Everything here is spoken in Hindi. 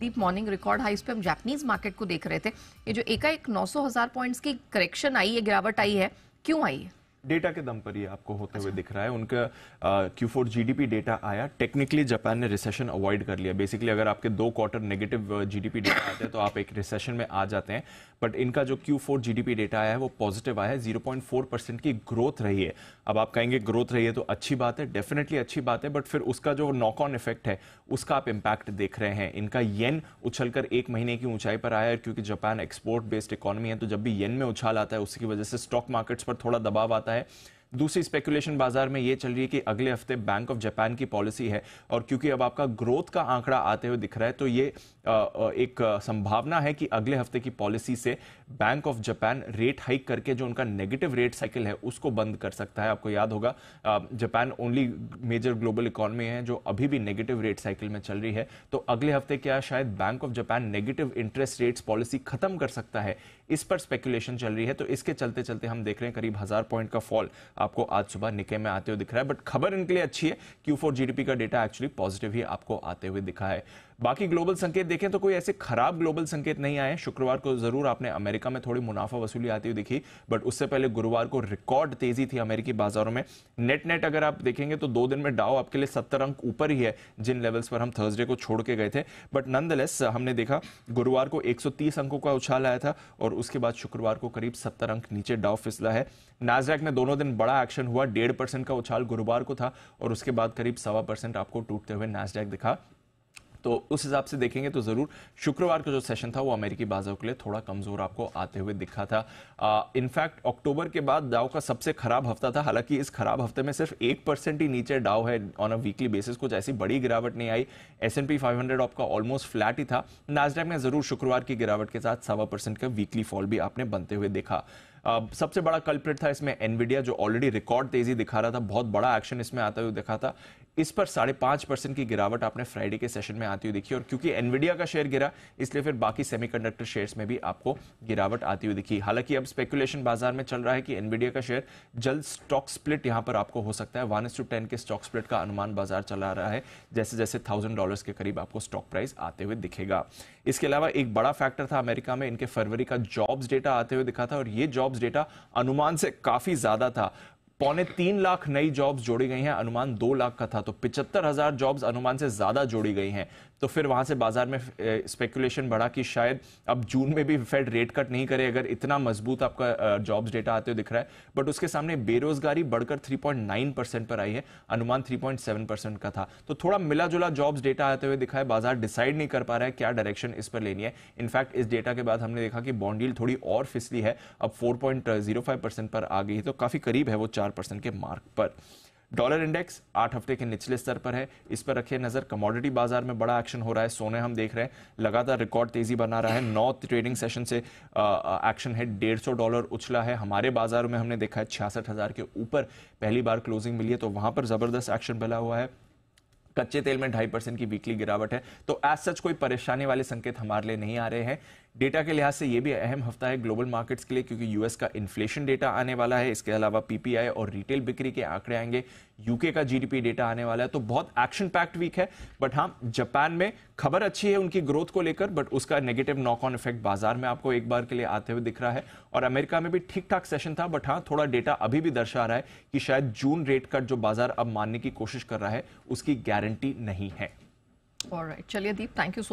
डीप मॉर्निंग रिकॉर्ड उस पे हम जापानीज मार्केट को देख रहे थे ये जो एकाएक नौ सौ हजार पॉइंट्स की करेक्शन आई है गिरावट आई है क्यों आई है डेटा के दम पर ही आपको होते हुए अच्छा। दिख रहा है उनका क्यू फोर जीडीपी डेटा आया टेक्निकली जापान ने रिसेशन अवॉइड कर लिया बेसिकली अगर आपके दो क्वार्टर नेगेटिव जीडीपी डेटा आते हैं तो आप एक रिसेशन में आ जाते हैं बट इनका जो क्यू फोर जीडीपी डेटा आया है वो पॉजिटिव आया है जीरो पॉइंट फोर परसेंट की ग्रोथ रही है अब आप कहेंगे ग्रोथ रही है तो अच्छी बात है डेफिनेटली अच्छी बात है बट फिर उसका जो नॉक ऑन इफेक्ट है उसका आप इम्पैक्ट देख रहे हैं इनका येन उछलकर एक महीने की ऊंचाई पर आया है क्योंकि जापान एक्सपोर्ट बेस्ड इकोनॉमी है तो जब भी येन में उछाल आता है उसकी वजह से स्टॉक मार्केट्स पर थोड़ा दबाव आता है è दूसरी स्पेकुलेशन बाजार में ये चल रही है कि अगले हफ्ते बैंक ऑफ जापान की पॉलिसी है और क्योंकि अब आपका ग्रोथ का आंकड़ा आते हुए दिख रहा है तो ये एक संभावना है कि अगले हफ्ते की पॉलिसी से bank of Japan rate hike करके जो उनका नेगेटिव रेट साइकिल है उसको बंद कर सकता है आपको याद होगा Japan only major global economy है जो अभी भी नेगेटिव रेट साइकिल में चल रही है तो अगले हफ्ते क्या शायद bank of Japan negative interest rates policy खत्म कर सकता है इस पर स्पेकुलेशन चल रही है तो इसके चलते चलते हम देख रहे हैं करीब हजार पॉइंट का फॉल आपको आज सुबह निके में आते हुए दिख रहा है बट खबर इनके लिए अच्छी है क्यू फोर जीडीपी का डेटा एक्चुअली पॉजिटिव ही आपको आते हुए दिखा है बाकी ग्लोबल संकेत देखें तो कोई ऐसे खराब ग्लोबल संकेत नहीं आए शुक्रवार को जरूर आपने अमेरिका में थोड़ी मुनाफा वसूली आती हुई दिखी बट उससे पहले गुरुवार को रिकॉर्ड तेजी थी अमेरिकी बाजारों में नेट नेट अगर आप देखेंगे तो दो दिन में डाओ आपके लिए सत्तर अंक ऊपर ही है जिन लेवल्स पर हम थर्सडे को छोड़ के गए थे बट नंदलेस हमने देखा गुरुवार को एक अंकों का उछाल आया था और उसके बाद शुक्रवार को करीब सत्तर अंक नीचे डाव फिसला है नाजरैक में दोनों दिन बड़ा एक्शन हुआ डेढ़ परसेंट का उछाल गुरुवार को था और उसके बाद करीब सवा परसेंट आपको टूटते हुए नाजरैक दिखा तो उस हिसाब से देखेंगे तो ज़रूर शुक्रवार का जो सेशन था वो अमेरिकी बाजारों के लिए थोड़ा कमज़ोर आपको आते हुए दिखा था इनफैक्ट अक्टूबर के बाद डाव का सबसे खराब हफ्ता था हालांकि इस खराब हफ्ते में सिर्फ एक परसेंट ही नीचे डाव है ऑन अ वीकली बेसिस कुछ ऐसी बड़ी गिरावट नहीं आई S and P five hundred आपका ऑलमोस्ट फ्लैट ही था नाजडेक में ज़रूर शुक्रवार की गिरावट के साथ सवा परसेंट का वीकली फॉल भी आपने बनते हुए देखा Uh, सबसे बड़ा कल्प्रेट था इसमें एनविडिया जो ऑलरेडी रिकॉर्ड तेजी दिखा रहा था बहुत बड़ा एक्शन इसमें आता हुआ दिखा था इस पर साढ़े पांच परसेंट की गिरावट आपने फ्राइडे के सेशन में आती हुई दिखी और क्योंकि एनवीडिया का शेयर गिरा इसलिए फिर बाकी सेमीकंडक्टर शेयर्स में भी आपको गिरावट आती हुई दिखी हालांकि अब स्पेकुलेशन बाजार में चल रहा है कि एनवीडिया का शेयर जल्द स्टॉक स्प्लिट यहां पर आपको हो सकता है वन टू टेन के स्टॉक स्प्लिट का अनुमान बाजार चला रहा है जैसे जैसे थाउजेंड डॉलर के करीब आपको स्टॉक प्राइस आते हुए दिखेगा इसके अलावा एक बड़ा फैक्टर था अमेरिका में इनके फरवरी का जॉब्स डेटा आते हुए दिखा था और ये जॉब्स डेटा अनुमान से काफ़ी ज़्यादा था पौने तीन लाख नई जॉब्स जोड़ी गई हैं अनुमान दो लाख का था तो पिछहत्तर हजार जॉब्स अनुमान से ज्यादा जोड़ी गई हैं तो फिर वहाँ से बाजार में स्पेकुलेशन बढ़ा कि शायद अब जून में भी फेड रेट कट नहीं करे अगर इतना मजबूत आपका जॉब्स डेटा आते हुए दिख रहा है बट उसके सामने बेरोजगारी बढ़कर 3.9 परसेंट पर आई है अनुमान 3.7 परसेंट का था तो थोड़ा मिला जुला जॉब्स डेटा आते हुए दिखा है बाजार डिसाइड नहीं कर पा रहा है क्या डायरेक्शन इस पर लेनी है इनफैक्ट इस डेटा के बाद हमने देखा कि बॉन्डील थोड़ी और फिसली है अब फोर परसेंट पर आ गई तो काफी करीब है वो चार परसेंट के मार्क पर डॉलर इंडेक्स आठ हफ्ते के निचले स्तर पर है इस पर रखे नजर कमोडिटी बाजार में बड़ा एक्शन हो रहा है सोने हम देख रहे हैं लगातार रिकॉर्ड तेजी बना रहा है नौ ट्रेडिंग सेशन से एक्शन है डेढ़ सौ डॉलर उछला है हमारे बाजार में हमने देखा है छियासठ हजार के ऊपर पहली बार क्लोजिंग मिली है तो वहां पर जबरदस्त एक्शन बना हुआ है कच्चे तेल में ढाई परसेंट की वीकली गिरावट है तो एज सच कोई परेशानी वाले संकेत हमारे लिए नहीं आ रहे हैं डेटा के लिहाज से ये भी अहम हफ्ता है ग्लोबल मार्केट्स के लिए क्योंकि यूएस का इन्फ्लेशन डेटा आने वाला है इसके अलावा पीपीआई और रिटेल बिक्री के आंकड़े आएंगे यूके का जीडीपी डेटा आने वाला है तो बहुत एक्शन पैक्ड वीक है बट हाँ जापान में खबर अच्छी है उनकी ग्रोथ को लेकर बट उसका नेगेटिव नॉक ऑन इफेक्ट बाजार में आपको एक बार के लिए आते हुए दिख रहा है और अमेरिका में भी ठीक ठाक सेशन था बट हाँ थोड़ा डेटा अभी भी दर्शा रहा है कि शायद जून रेट कट जो बाजार अब मानने की कोशिश कर रहा है उसकी गारंटी नहीं है चलिए दीप थैंक यू